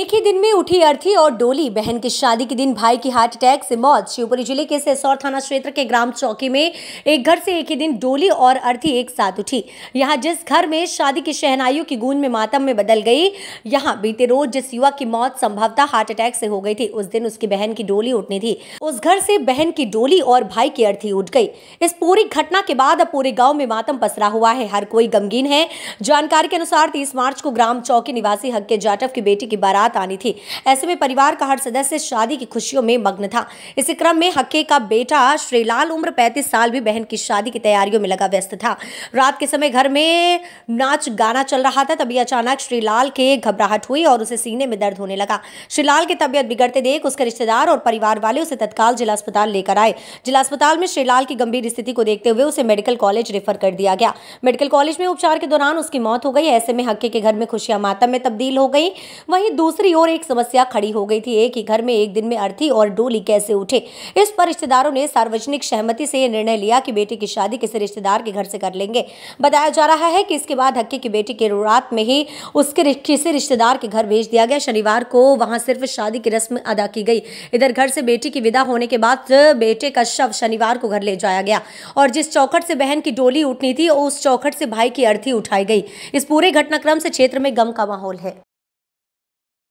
एक ही दिन में उठी अर्थी और डोली बहन की शादी के दिन भाई की हार्ट अटैक से मौत शिवपुरी जिले के सेसौर थाना क्षेत्र के ग्राम चौकी में एक घर से एक ही दिन डोली और अर्थी एक साथ उठी यहां जिस घर में शादी की शहनाइयों की गूंज में मातम में बदल गई यहां बीते रोज जिस युवक की मौत संभवतः हार्ट अटैक से हो गई थी उस दिन उसकी बहन की डोली उठनी थी उस घर से बहन की डोली और भाई की अर्थी उठ गई इस पूरी घटना के बाद अब पूरे गाँव में मातम पसरा हुआ है हर कोई गमगीन है जानकारी के अनुसार तीस मार्च को ग्राम चौकी निवासी हक्के जाटव की बेटी की बारात बारात आनी थी ऐसे में परिवार का हर सदस्य शादी की खुशियों में मग्न था इसी क्रम में हक्के का बेटा श्रीलाल उम्र पैंतीस साल भी बहन की शादी की तैयारियों में लगा व्यस्त था रात के समय घर में नाच गाना चल रहा था तभी अचानक श्रीलाल के घबराहट हुई और उसे सीने में दर्द होने लगा श्रीलाल की तबियत बिगड़ते देख उसके रिश्तेदार और परिवार वाले उसे तत्काल जिला अस्पताल लेकर आए जिला अस्पताल में श्रीलाल की गंभीर स्थिति को देखते हुए उसे मेडिकल कॉलेज रेफर कर दिया गया मेडिकल कॉलेज में उपचार के दौरान उसकी मौत हो गई ऐसे में हक्के के घर में खुशियां मातम में तब्दील हो गई वहीं दूसरी ओर एक समस्या खड़ी हो गई थी एक ही घर में एक दिन में अर्थी और डोली कैसे उठे इस पर रिश्तेदारों ने सार्वजनिक सहमति से यह निर्णय लिया कि बेटे की शादी किसी रिश्तेदार के घर से कर लेंगे बताया जा रहा है कि इसके बाद हक्के की बेटी के रात में ही उसके किसी रिश्तेदार के घर भेज दिया गया शनिवार को वहां सिर्फ शादी की रस्म अदा की गई इधर घर से बेटी की विदा होने के बाद बेटे का शव शनिवार को घर ले जाया गया और जिस चौखट से बहन की डोली उठनी थी उस चौखट से भाई की अर्थी उठाई गई इस पूरे घटनाक्रम से क्षेत्र में गम का माहौल है